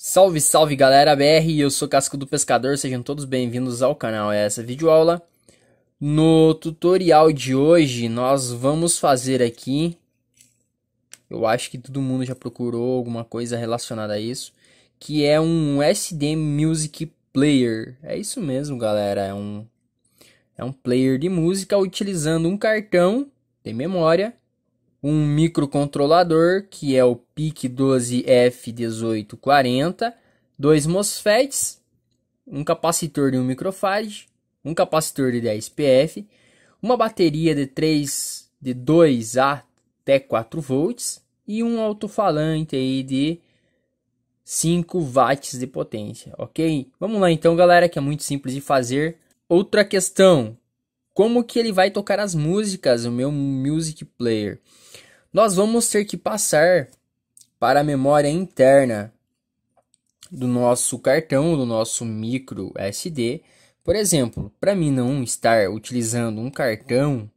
Salve, salve galera BR, eu sou Casco do Pescador, sejam todos bem-vindos ao canal Essa é essa videoaula. No tutorial de hoje nós vamos fazer aqui, eu acho que todo mundo já procurou alguma coisa relacionada a isso, que é um SD Music Player, é isso mesmo galera, é um, é um player de música utilizando um cartão de memória um microcontrolador, que é o PIC12F1840, dois MOSFETs, um capacitor de 1 microfarad, um capacitor de 10 PF, uma bateria de 3 de 2 a até 4 volts e um alto-falante aí de 5 watts de potência, OK? Vamos lá então, galera, que é muito simples de fazer. Outra questão, como que ele vai tocar as músicas, o meu music player? Nós vamos ter que passar para a memória interna do nosso cartão, do nosso micro SD. Por exemplo, para mim não estar utilizando um cartão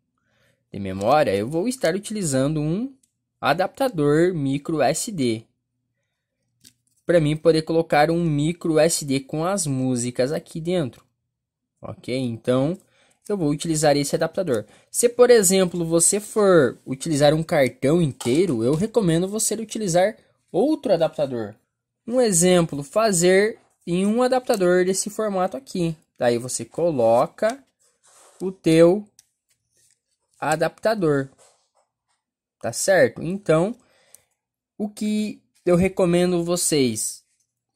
de memória, eu vou estar utilizando um adaptador micro SD. Para mim poder colocar um micro SD com as músicas aqui dentro. OK? Então, eu vou utilizar esse adaptador. Se, por exemplo, você for utilizar um cartão inteiro, eu recomendo você utilizar outro adaptador. Um exemplo, fazer em um adaptador desse formato aqui. Daí você coloca o teu adaptador. Tá certo? Então, o que eu recomendo vocês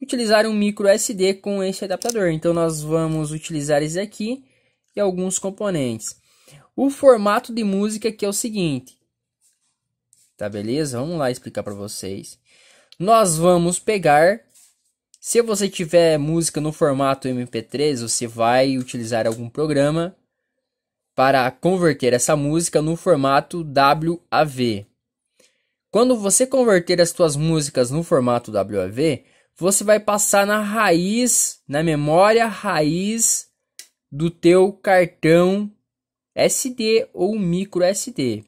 utilizar um micro SD com esse adaptador. Então nós vamos utilizar esse aqui e alguns componentes. O formato de música que é o seguinte. Tá beleza? Vamos lá explicar para vocês. Nós vamos pegar se você tiver música no formato MP3, você vai utilizar algum programa para converter essa música no formato WAV. Quando você converter as suas músicas no formato WAV, você vai passar na raiz, na memória raiz do teu cartão SD ou micro SD.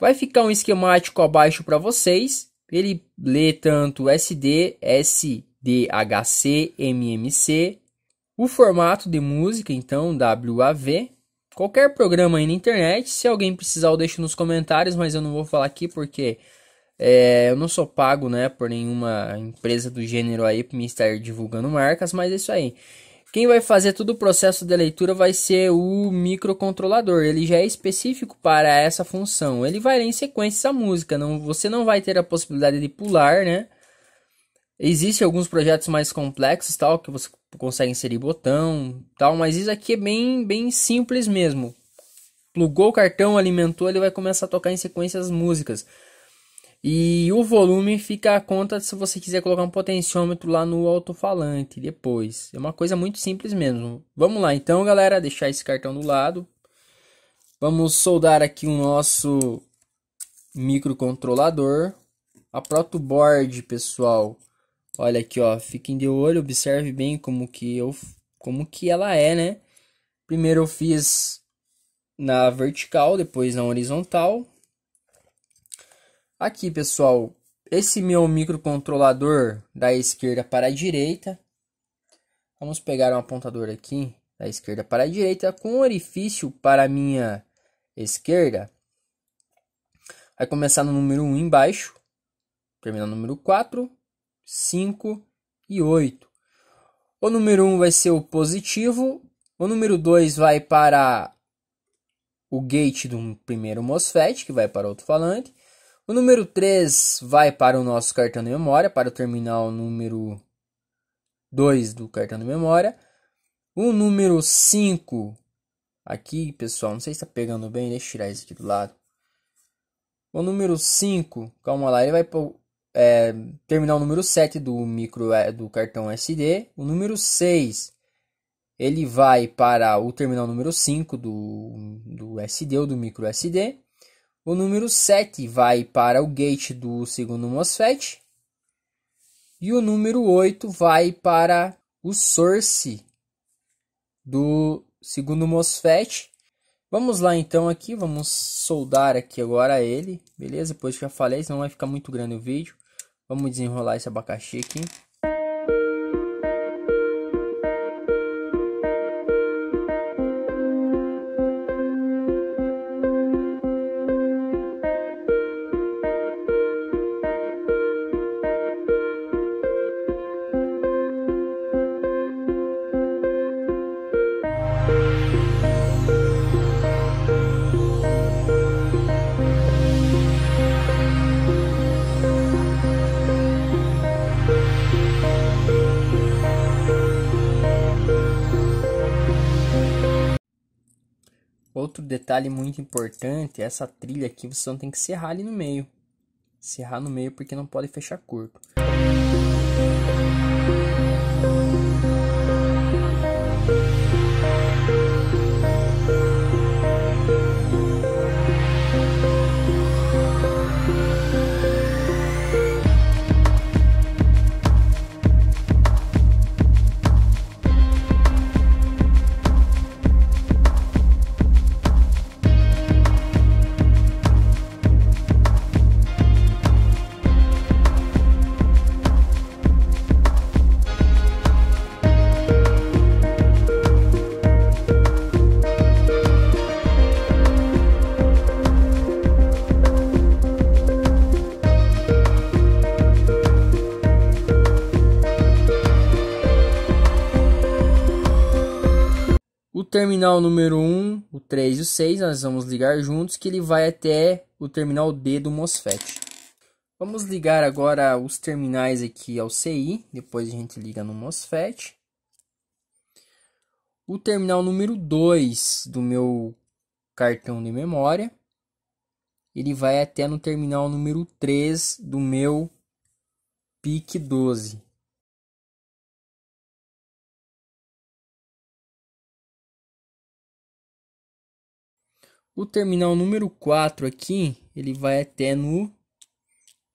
Vai ficar um esquemático abaixo para vocês. Ele lê tanto SD, SDHC, MMC, o formato de música, então WAV. Qualquer programa aí na internet, se alguém precisar, eu deixo nos comentários, mas eu não vou falar aqui porque é, eu não sou pago né, por nenhuma empresa do gênero aí para me estar divulgando marcas, mas é isso aí. Quem vai fazer todo o processo de leitura vai ser o microcontrolador. Ele já é específico para essa função. Ele vai ler em sequência essa música. Não, você não vai ter a possibilidade de pular, né? Existem alguns projetos mais complexos, tal, que você consegue inserir botão, tal, mas isso aqui é bem, bem simples mesmo. Plugou o cartão, alimentou, ele vai começar a tocar em sequência as músicas. E o volume fica a conta se você quiser colocar um potenciômetro lá no alto-falante depois. É uma coisa muito simples mesmo. Vamos lá então, galera, deixar esse cartão do lado. Vamos soldar aqui o nosso microcontrolador. A protoboard, pessoal. Olha aqui, ó, fiquem de olho, observe bem como que eu como que ela é, né? Primeiro eu fiz na vertical, depois na horizontal, Aqui, pessoal, esse meu microcontrolador da esquerda para a direita. Vamos pegar um apontador aqui da esquerda para a direita com um orifício para a minha esquerda. Vai começar no número 1 embaixo, terminar no número 4, 5 e 8. O número 1 vai ser o positivo, o número 2 vai para o gate do primeiro MOSFET, que vai para outro falante. O número 3 vai para o nosso cartão de memória, para o terminal número 2 do cartão de memória. O número 5 aqui, pessoal, não sei se está pegando bem, deixa eu tirar isso aqui do lado. O número 5, calma lá, ele vai para é, terminal número 7 do micro é, do cartão SD. O número 6, ele vai para o terminal número 5 do, do SD ou do micro SD. O número 7 vai para o gate do segundo MOSFET. E o número 8 vai para o source do segundo MOSFET. Vamos lá então aqui, vamos soldar aqui agora ele, beleza? Depois que já falei, senão vai ficar muito grande o vídeo. Vamos desenrolar esse abacaxi aqui. Outro detalhe muito importante, essa trilha aqui você não tem que serrar ali no meio. Serrar no meio porque não pode fechar curto. O terminal número 1, o 3 e o 6, nós vamos ligar juntos, que ele vai até o terminal D do MOSFET. Vamos ligar agora os terminais aqui ao CI, depois a gente liga no MOSFET. O terminal número 2 do meu cartão de memória, ele vai até no terminal número 3 do meu PIC 12. O terminal número 4 aqui, ele vai até no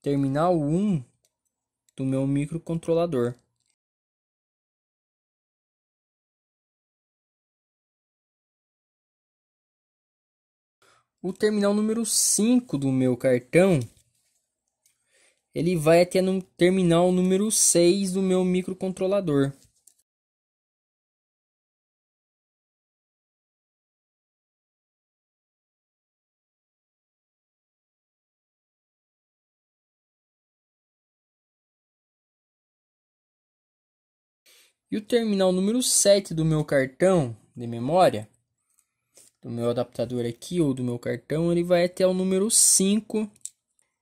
terminal 1 do meu microcontrolador. O terminal número 5 do meu cartão, ele vai até no terminal número 6 do meu microcontrolador. E o terminal número 7 do meu cartão de memória, do meu adaptador aqui ou do meu cartão, ele vai até o número 5.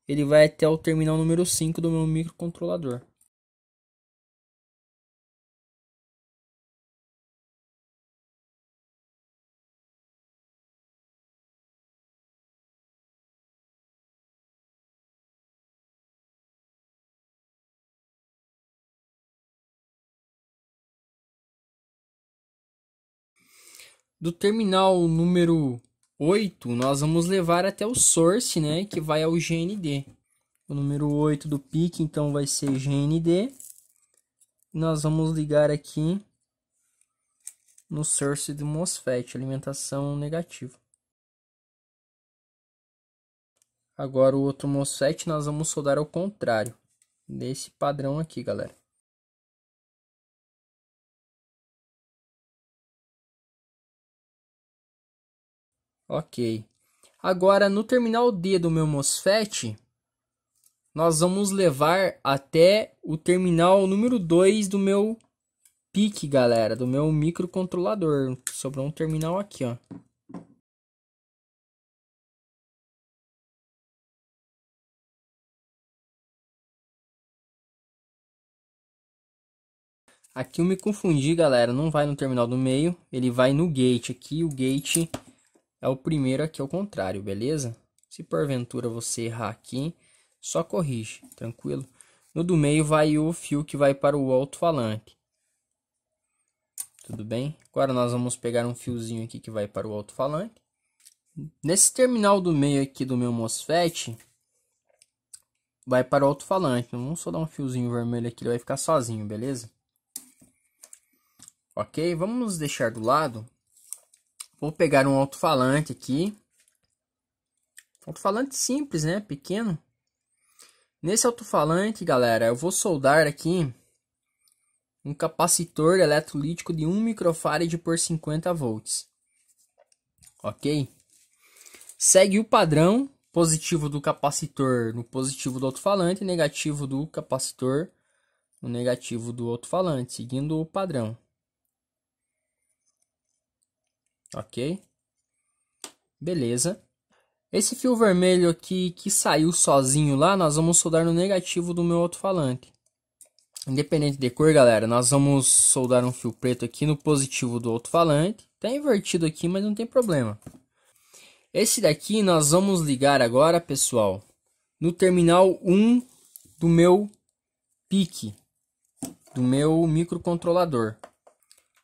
Ele vai até o terminal número 5 do meu microcontrolador. Do terminal número 8, nós vamos levar até o source, né, que vai ao GND. O número 8 do PIC, então, vai ser GND. Nós vamos ligar aqui no source do MOSFET, alimentação negativa. Agora o outro MOSFET nós vamos soldar ao contrário, desse padrão aqui, galera. Ok. Agora, no terminal D do meu MOSFET, nós vamos levar até o terminal número 2 do meu PIC, galera, do meu microcontrolador. Sobrou um terminal aqui, ó. Aqui eu me confundi, galera. Não vai no terminal do meio, ele vai no gate aqui. O gate é o primeiro aqui ao contrário, beleza? Se porventura você errar aqui, só corrige, tranquilo? No do meio vai o fio que vai para o alto-falante. Tudo bem? Agora nós vamos pegar um fiozinho aqui que vai para o alto-falante. Nesse terminal do meio aqui do meu MOSFET, vai para o alto-falante. Não vamos só dar um fiozinho vermelho aqui, ele vai ficar sozinho, beleza? Ok, vamos deixar do lado Vou pegar um alto-falante aqui. Alto-falante simples, né? Pequeno. Nesse alto-falante, galera, eu vou soldar aqui um capacitor eletrolítico de 1 microfarad por 50 volts. Ok? Segue o padrão positivo do capacitor no positivo do alto-falante, negativo do capacitor no negativo do alto-falante, seguindo o padrão ok? Beleza. Esse fio vermelho aqui que saiu sozinho lá, nós vamos soldar no negativo do meu alto-falante. Independente de cor, galera, nós vamos soldar um fio preto aqui no positivo do alto-falante. Tá invertido aqui, mas não tem problema. Esse daqui nós vamos ligar agora, pessoal, no terminal 1 do meu PIC, do meu microcontrolador.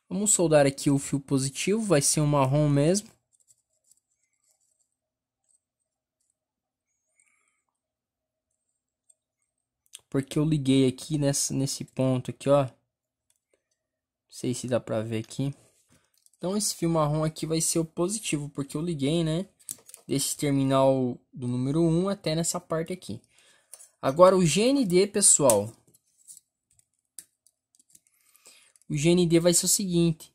Vamos soldar aqui o fio positivo, vai ser um marrom mesmo. Porque eu liguei aqui nessa, nesse ponto aqui, ó. Não sei se dá pra ver aqui. Então esse fio marrom aqui vai ser o positivo, porque eu liguei, né? Desse terminal do número 1 até nessa parte aqui. Agora o GND, pessoal, o GND vai ser o seguinte: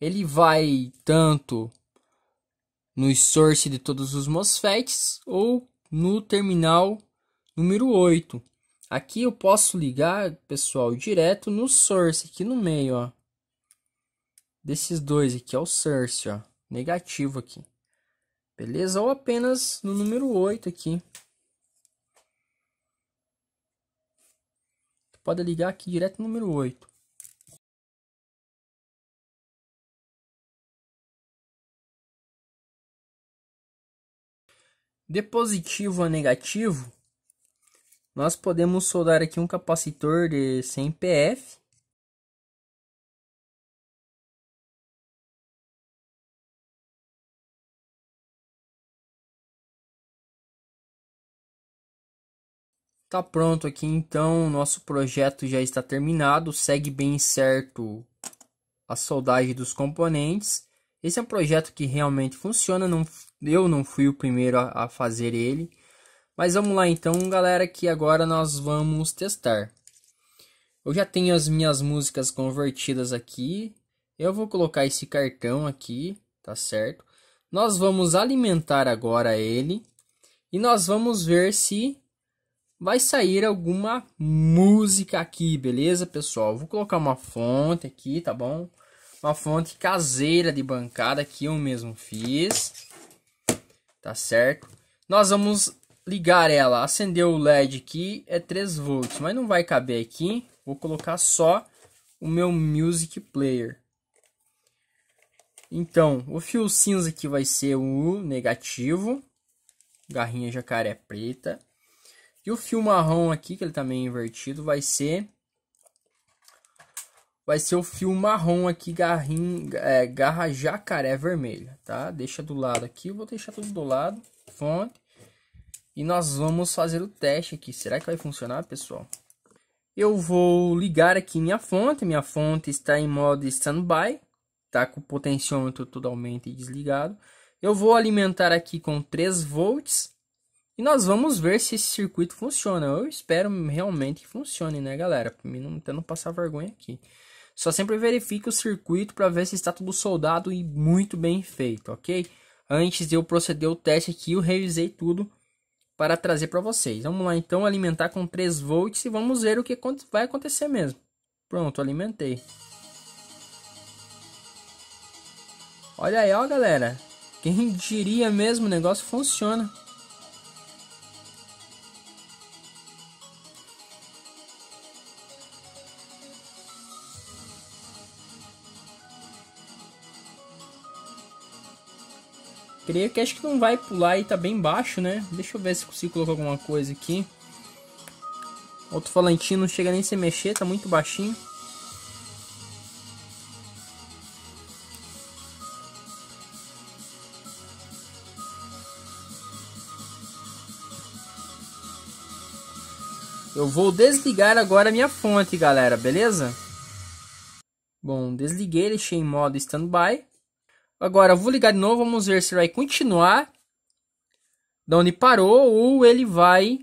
ele vai tanto no source de todos os MOSFETs ou no terminal número 8. Aqui eu posso ligar, pessoal, direto no source aqui no meio, ó. Desses dois aqui é o source, ó, negativo aqui. Beleza? Ou apenas no número 8 aqui. Pode ligar aqui direto no número 8. De positivo a negativo, nós podemos soldar aqui um capacitor de 100 PF. Tá pronto aqui então, nosso projeto já está terminado, segue bem certo a soldagem dos componentes. Esse é um projeto que realmente funciona, não, eu não fui o primeiro a, a fazer ele. Mas vamos lá então, galera, que agora nós vamos testar. Eu já tenho as minhas músicas convertidas aqui. Eu vou colocar esse cartão aqui, tá certo? Nós vamos alimentar agora ele e nós vamos ver se vai sair alguma música aqui, beleza, pessoal? Vou colocar uma fonte aqui, tá bom? Uma fonte caseira de bancada que eu mesmo fiz. Tá certo? Nós vamos ligar ela. Acender o LED aqui é 3 volts, mas não vai caber aqui. Vou colocar só o meu music player. Então, o fio cinza aqui vai ser o negativo, garrinha jacaré preta. E o fio marrom aqui, que ele também tá invertido, vai ser vai ser o fio marrom aqui, garrin é, garra jacaré vermelha, tá? Deixa do lado aqui, vou deixar tudo do lado, fonte. E nós vamos fazer o teste aqui. Será que vai funcionar, pessoal? Eu vou ligar aqui minha fonte. Minha fonte está em modo standby. Tá com o potenciômetro totalmente desligado. Eu vou alimentar aqui com 3 volts. E nós vamos ver se esse circuito funciona. Eu espero realmente que funcione, né, galera? Para mim não, não passar vergonha aqui. Só sempre verifique o circuito para ver se está tudo soldado e muito bem feito, ok? Antes de eu proceder o teste aqui, eu revisei tudo para trazer para vocês. Vamos lá então alimentar com 3 volts e vamos ver o que vai acontecer mesmo. Pronto, alimentei. Olha aí, ó galera. Quem diria mesmo, o negócio funciona. Creio que acho que não vai pular e tá bem baixo, né? Deixa eu ver se consigo colocar alguma coisa aqui. Outro falantinho não chega nem a se mexer, tá muito baixinho. Eu vou desligar agora a minha fonte, galera, beleza? Bom, desliguei, deixei em modo standby. Agora, vou ligar de novo, vamos ver se vai continuar da onde parou ou ele vai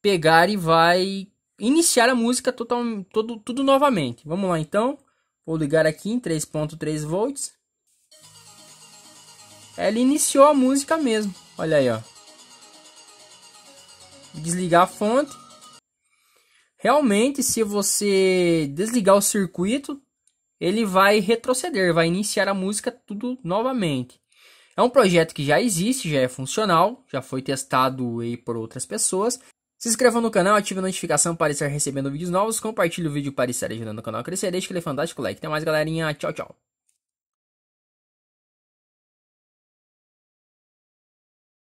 pegar e vai iniciar a música total, todo, tudo novamente. Vamos lá então. Vou ligar aqui em 3.3 volts. Ela iniciou a música mesmo. Olha aí, ó. Desligar a fonte. Realmente, se você desligar o circuito, ele vai retroceder, vai iniciar a música tudo novamente. É um projeto que já existe, já é funcional, já foi testado aí por outras pessoas. Se inscreva no canal, ative a notificação para estar recebendo vídeos novos, compartilhe o vídeo para estar ajudando o canal a crescer, deixe aquele fantástico like. Até mais, galerinha. Tchau, tchau.